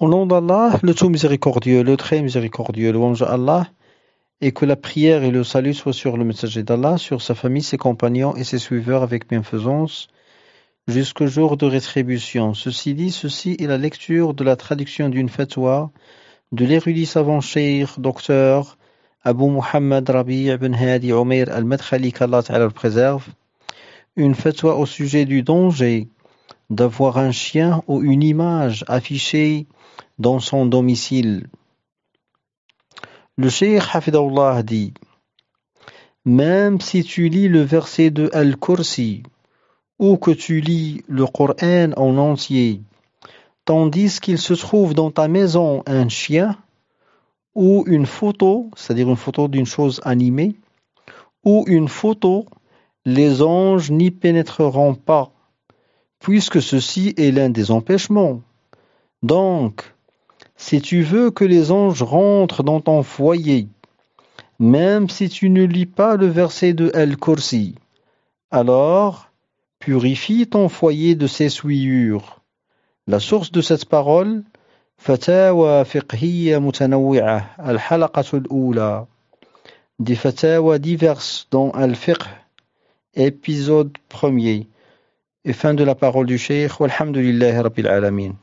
Au nom d'Allah, le tout miséricordieux, le très miséricordieux, louange à Allah, et que la prière et le salut soient sur le messager d'Allah, sur sa famille, ses compagnons et ses suiveurs avec bienfaisance, jusqu'au jour de rétribution. Ceci dit, ceci est la lecture de la traduction d'une fatwa de l'érudit savant cheikh, docteur Abu Muhammad Rabi ibn Hadi Omer al-Madkhali, qu'Allah le préserve, une fatwa au sujet du danger d'avoir un chien ou une image affichée dans son domicile. Le Cheikh Hafidullah dit Même si tu lis le verset de Al-Kursi ou que tu lis le Coran en entier, tandis qu'il se trouve dans ta maison un chien ou une photo, c'est-à-dire une photo d'une chose animée, ou une photo, les anges n'y pénétreront pas puisque ceci est l'un des empêchements. Donc, si tu veux que les anges rentrent dans ton foyer, même si tu ne lis pas le verset de Al-Kursi, alors purifie ton foyer de ses souillures. La source de cette parole, Fatawa fiqhiyya mutanawwi'a, al-halaqatul oula, des fatawa diverses dans Al-Fiqh, épisode premier. Et fin de la parole du Cheikh. Alhamdulillah, Rabbil Alameen.